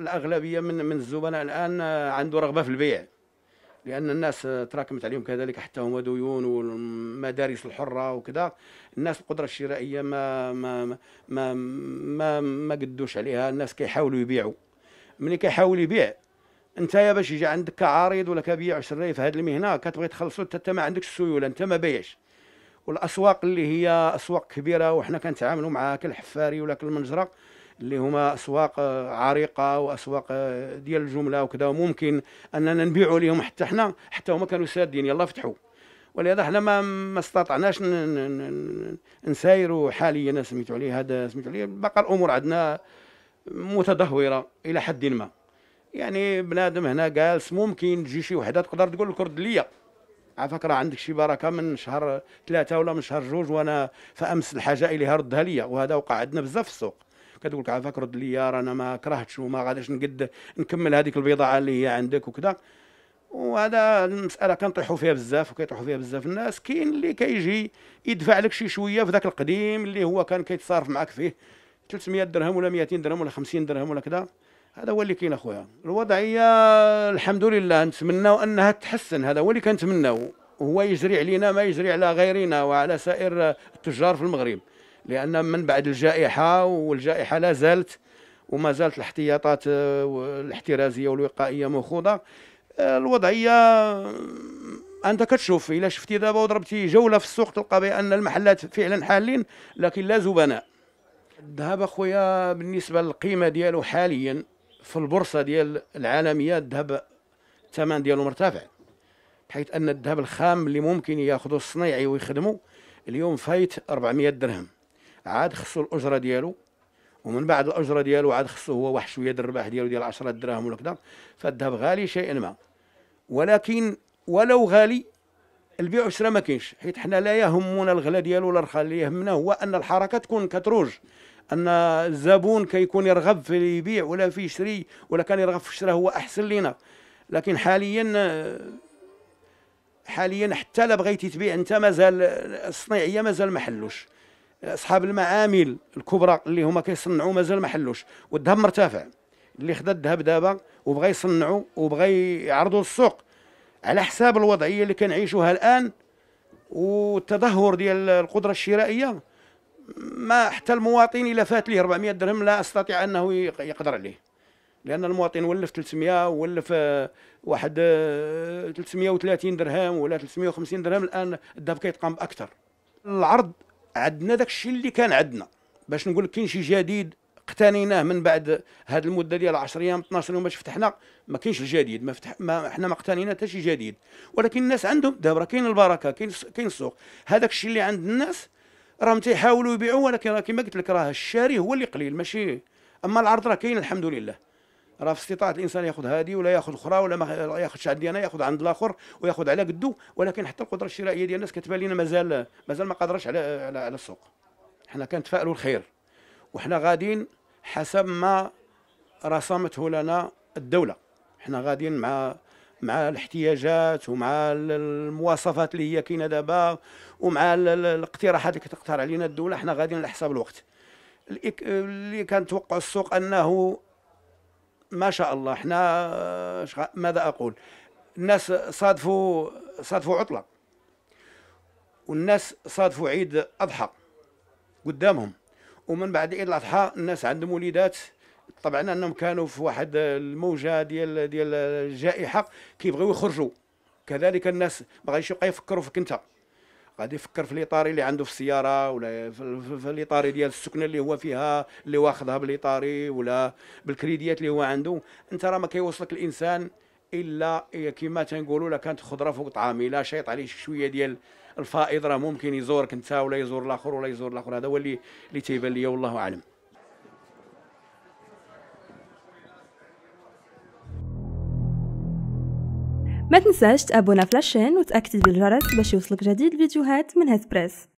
الاغلبيه من من الزبناء الان آه، عنده رغبه في البيع لان الناس آه، تراكمت عليهم كذلك حتى هما ديون والمدارس الحره وكذا الناس القدره الشرائيه ما ما ما ما, ما قدوش عليها الناس كيحاولوا يبيعوا ملي كيحاول يبيع انت يا باش يجي عندك كعارض ولا كبيع شري في هذه المهنه كتبغي تخلصو انت ما عندكش السيوله انت ما بايعش والاسواق اللي هي اسواق كبيره وحنا كنتعاملوا معها كالحفاري ولا كالمنجره اللي هما اسواق عريقه واسواق ديال الجمله وكذا وممكن اننا نبيعوا لهم حتى حنا حتى هما كانوا سادين يلا فتحوا ولهذا حنا ما ما استطعناش نسايروا حاليا سميتوا عليه هذا سميتوا عليه بقى الامور عندنا متدهوره الى حد ما يعني بنادم هنا جالس ممكن تجي شي وحده تقدر تقول لك رد ليا عفاك راه عندك شي بركه من شهر ثلاثه ولا من شهر جوج وانا فامس الحاجه اليها ردها ليا وهذا وقع عندنا بزاف في السوق كتقول لك عافاك رد لي رانا ما كرهتش وما غاديش نقد نكمل هذيك البضاعه اللي هي عندك وكذا وهذا المساله كنطيحوا فيها بزاف وكيطيحوا فيها بزاف الناس كاين اللي كيجي يدفع لك شي شويه في ذاك القديم اللي هو كان كيتصارف معك فيه 300 درهم ولا 200 درهم ولا 50 درهم ولا كذا هذا هو اللي كاين اخويا الوضعيه الحمد لله نتمناو انها تحسن هذا هو اللي كنتمناو هو يجري علينا ما يجري على غيرنا وعلى سائر التجار في المغرب لأن من بعد الجائحة والجائحة لا زالت وما زالت الاحتياطات آه، الاحترازية والوقائية مخوضة آه، الوضعية انت كتشوف الا شفتي دابا وضربتي جوله في السوق تلقى بان المحلات فعلا حالين لكن لا زبناء الذهب اخويا بالنسبه للقيمه ديالو حاليا في البورصه ديال العالميه الذهب الثمن ديالو مرتفع بحيث ان الذهب الخام اللي ممكن ياخذه الصنيعي ويخدمه اليوم فايت 400 درهم عاد خصو الاجره ديالو ومن بعد الاجره ديالو عاد خصو هو واحد شويه ديال الرباح ديالو ديال 10 دراهم ولا كذا فالذهب غالي شيئا ما ولكن ولو غالي البيع والشراء ما كاينش حيت حنا لا يهمنا الغلا ديالو ولا الرخاء اللي يهمنا هو ان الحركه تكون كتروج ان الزبون كيكون يرغب في يبيع ولا في يشري ولا كان يرغب في الشراء هو احسن لينا لكن حاليا حاليا حتى لا بغيتي تبيع انت مازال الصنيعيه مازال ما حلوش اصحاب المعامل الكبرى اللي هما كيصنعوا مازال ما حلوش والذهب مرتفع اللي خدا الذهب دابا وبغى يصنعوا وبغى يعرضوا للسوق على حساب الوضعيه اللي كنعيشوها الان والتدهور ديال القدره الشرائيه ما حتى المواطن الا فات ليه 400 درهم لا استطيع انه يقدر عليه لان المواطن ولف 300 ولف آه، واحد 330 آه، درهم ولا 350 درهم الان الذهب كيتقام باكثر العرض عندنا داك الشيء اللي كان عندنا باش نقول لك كاين شي جديد اقتنيناه من بعد هذه المده ديال 10 ايام 12 يوم باش فتحنا ما كاينش الجديد ما, فتح ما حنا ما اقتنينا حتى شي جديد ولكن الناس عندهم دابا راه كاين البركه كاين كاين السوق هذاك الشيء اللي عند الناس راهم تيحاولوا يبيعوا ولكن راه كما قلت لك راه الشاري هو اللي قليل ماشي اما العرض راه كاين الحمد لله راه في استطاعه الانسان ياخذ هذه ولا ياخذ اخرى ولا ما ياخذش عندي انا ياخذ عند الاخر وياخذ على قدو ولكن حتى القدره الشرائيه ديال الناس كتبان لنا مازال مازال ما قادرش على على, على السوق حنا كنتفائلوا الخير وحنا غاديين حسب ما رسمته لنا الدوله حنا غاديين مع مع الاحتياجات ومع المواصفات اللي هي كاينه دابا ومع الاقتراحات اللي كتقترح علينا الدوله حنا غاديين على حساب الوقت اللي كنتوقع السوق انه ما شاء الله احنا ماذا اقول الناس صادفوا صادفوا عطله والناس صادفوا عيد اضحى قدامهم ومن بعد عيد الاضحى الناس عندهم وليدات طبعا انهم كانوا في واحد الموجه ديال ديال الجائحه كيبغيو يخرجوا كذلك الناس ما غايش يبقى يفكروا فيك انت غادي يفكر في الاطاري اللي عنده في السياره ولا في الاطاري ديال السكنه اللي هو فيها اللي واخذها بالاطاري ولا بالكريديات اللي هو عنده انت راه ما كيوصلك الانسان الا إيه، كما تنقولوا لا كانت خضره فوق طعامي لا شيط عليه شويه ديال الفائض راه ممكن يزورك انت ولا يزور الاخر ولا يزور الاخر هذا هو اللي اللي تيبان لي والله اعلم ما تنساش تابونا فلاشين وتاكتيفي الجرس باش يوصلك جديد الفيديوهات من بريس